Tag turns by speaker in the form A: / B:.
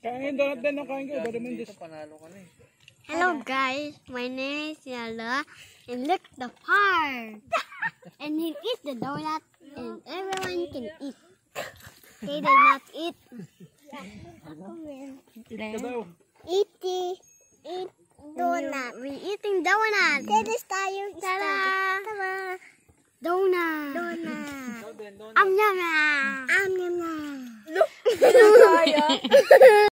A: Kain donut din ng kain ko. Iba naman
B: Panalo ka na eh.
A: Hello guys, my name is Yala and look the part. and he eats the donut and everyone can eat. He did not
C: eat. Eating
D: eat donut. We
E: eating donut. That is tayo. Tara. Tara. Donut. Donut. Am yum yum. Am yum yum.
F: Look.